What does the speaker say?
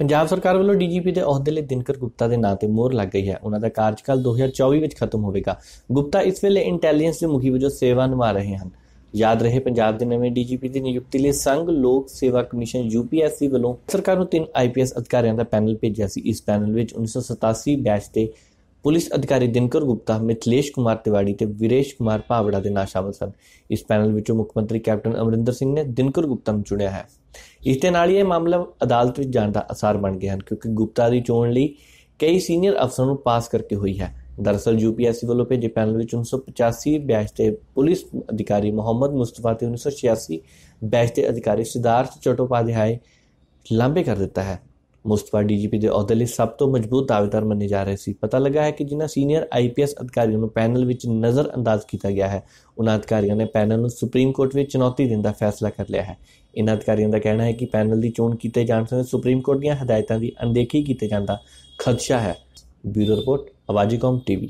ਪੰਜਾਬ ਸਰਕਾਰ ਵੱਲੋਂ ਡੀਜੀਪੀ ਦੇ ਅਹੁਦੇ ਲਈ ਦਿਨਕਰ ਗੁਪਤਾ ਦੇ ਨਾਂ ਤੇ ਮੋਹਰ ਲੱਗ ਗਈ ਹੈ ਉਹਨਾਂ ਦਾ ਕਾਰਜਕਾਲ 2024 ਵਿੱਚ ਖਤਮ ਹੋਵੇਗਾ ਗੁਪਤਾ ਇਸ ਵੇਲੇ ਇੰਟੈਲੀਜੈਂਸ ਦੇ ਮੁਖੀ ਵਜੋਂ ਸੇਵਾ ਨਿਭਾ ਰਹੇ ਹਨ ਯਾਦ ਰਹੇ ਪੰਜਾਬ ਦੇ ਨਵੇਂ ਡੀਜੀਪੀ ਦੀ ਨਿਯੁਕਤੀ ਲਈ ਸੰਘ ਲੋਕ ਸੇਵਾ ਕਮਿਸ਼ਨ ਯੂਪੀਐਸਸੀ ਵੱਲੋਂ ਸਰਕਾਰ ਨੂੰ ਤਿੰਨ ਆਈਪੀਐਸ ਅਧਿਕਾਰੀਆਂ ਦਾ ਪੈਨਲ ਭੇਜਿਆ ਸੀ ਇਸ ਪੈਨਲ ਵਿੱਚ 1987 ਬੈਚ ਦੇ ਪੁਲਿਸ ਅਧਿਕਾਰੀ ਦਿਨਕਰ ਗੁਪਤਾ ਮਿਥਲੇਸ਼ ਕੁਮਾਰ ਤਿਵਾੜੀ ਤੇ ਵਿਰੇਸ਼ ਕੁਮਾਰ ਪਾਵੜਾ ਦੇ ਨਾਂ ਸ਼ਾਮਲ ਸਨ ਇਸ ਪੈਨਲ ਵਿੱਚੋਂ ਮੁੱਖ ਮੰਤਰੀ ਕੈਪਟਨ ਅਮਰਿੰਦਰ ਸਿੰਘ ਨੇ ਦਿਨਕਰ ਗੁਪਤਾ ਨੂੰ ਚੁਣਿਆ ਹੈ ਇਸ ਦੇ ਨਾਲ ਹੀ ਇਹ ਮਾਮਲਾ ਅਦਾਲਤ ਵਿੱਚ ਜਾਣ ਦਾ ਅਸਰ ਬਣ ਗਿਆ ਹਨ ਕਿਉਂਕਿ ਗੁਪਤਾ ਦੀ ਚੋਣ ਲਈ ਕਈ ਸੀਨੀਅਰ ਅਫਸਰ ਨੂੰ ਪਾਸ ਕਰਕੇ ਹੋਈ ਹੈ ਦਰਸਲ ਯੂਪੀਐਸਸੀ ਵੱਲੋਂ ਭੇਜੇ ਪੈਨਲ ਵਿੱਚ 1985 ਬੈਚ ਦੇ ਪੁਲਿਸ ਅਧਿਕਾਰੀ ਮੁਹੰਮਦ ਮੁਸਤਫਾ ਤੇ 1986 ਬੈਚ ਦੇ ਅਧਿਕਾਰੀ ਸਿਦਾਰਥ ਚਟੋਪਾਧਿਆਏ ਲੰਬੇ ਕਰ ਦਿੱਤਾ ਹੈ ਮੁਸਤਫਾ ਡੀਜੀਪੀ ਦੇ ਅਹੁਦੇ ਲਈ ਸਭ ਤੋਂ ਮਜ਼ਬੂਤ ਦਾਅਵੇਦਾਰ ਮੰਨੇ ਜਾ ਰਹੇ ਸੀ ਪਤਾ ਲੱਗਾ ਹੈ ਕਿ ਜਿਨ੍ਹਾਂ ਸੀਨੀਅਰ ਆਈਪੀਐਸ ਅਧਿਕਾਰੀਆਂ ਨੂੰ ਪੈਨਲ ਵਿੱਚ ਨਜ਼ਰ ਅੰਦਾਜ਼ ਕੀਤਾ ਗਿਆ ਹੈ ਉਹਨਾਂ ਅਧਿਕਾਰੀਆਂ ਨੇ ਪੈਨਲ ਨੂੰ ਸੁਪਰੀਮ ਕੋਰਟ ਵਿੱਚ ਚੁਣੌਤੀ ਦੇਣ ਦਾ ਫੈਸਲਾ ਕਰ ਲਿਆ ਹੈ ਇਨ੍ਹਾਂ ਅਧਿਕਾਰੀਆਂ ਦਾ ਕਹਿਣਾ ਹੈ ਕਿ ਪੈਨਲ ਦੀ ਚੋਣ ਕੀਤੇ ਜਾਣ ਸਮੇਂ ਸੁਪਰੀਮ ਕੋਰਟ ਦੀਆਂ ਹਦਾਇਤਾਂ ਦੀ ਅਣਦੇਖੀ ਕੀਤੇ ਜਾਂਦਾ ਖਦਸ਼ਾ ਹੈ ਬਿਊਰੋ ਰਿਪੋਰਟ ਆਵਾਜ਼ੀ ਕੌਮ ਟੀਵੀ